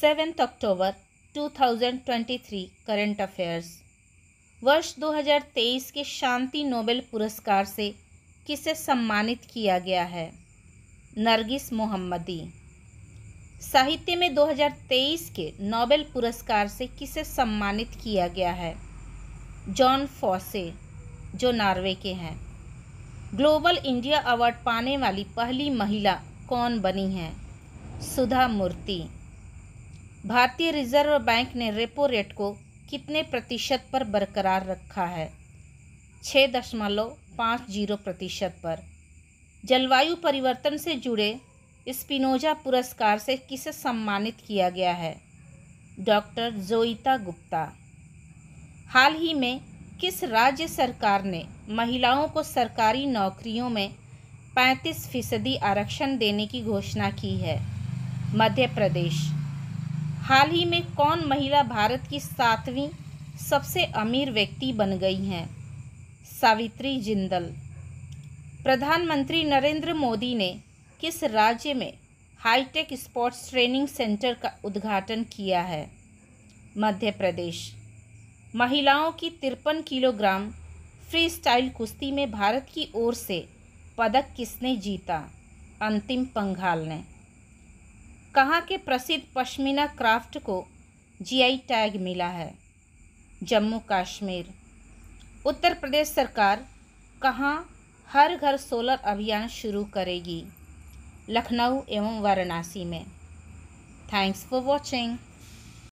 seventh October two thousand twenty three current affairs वर्ष दो हज़ार तेईस के शांति नोबेल पुरस्कार से किसे सम्मानित किया गया है नरगिस मोहम्मदी साहित्य में 2023 के नोबेल पुरस्कार से किसे सम्मानित किया गया है जॉन फॉसे जो नॉर्वे के हैं ग्लोबल इंडिया अवार्ड पाने वाली पहली महिला कौन बनी है सुधा मूर्ति भारतीय रिजर्व बैंक ने रेपो रेट को कितने प्रतिशत पर बरकरार रखा है छः दशमलव पाँच जीरो प्रतिशत पर जलवायु परिवर्तन से जुड़े स्पिनोजा पुरस्कार से किसे सम्मानित किया गया है डॉक्टर जोईता गुप्ता हाल ही में किस राज्य सरकार ने महिलाओं को सरकारी नौकरियों में पैंतीस फीसदी आरक्षण देने की घोषणा की है मध्य प्रदेश हाल ही में कौन महिला भारत की सातवीं सबसे अमीर व्यक्ति बन गई हैं सावित्री जिंदल प्रधानमंत्री नरेंद्र मोदी ने किस राज्य में हाईटेक स्पोर्ट्स ट्रेनिंग सेंटर का उद्घाटन किया है मध्य प्रदेश महिलाओं की तिरपन किलोग्राम फ्री स्टाइल कुश्ती में भारत की ओर से पदक किसने जीता अंतिम पंघाल ने कहाँ के प्रसिद्ध पश्मीना क्राफ्ट को जीआई टैग मिला है जम्मू कश्मीर उत्तर प्रदेश सरकार कहाँ हर घर सोलर अभियान शुरू करेगी लखनऊ एवं वाराणसी में थैंक्स फॉर वॉचिंग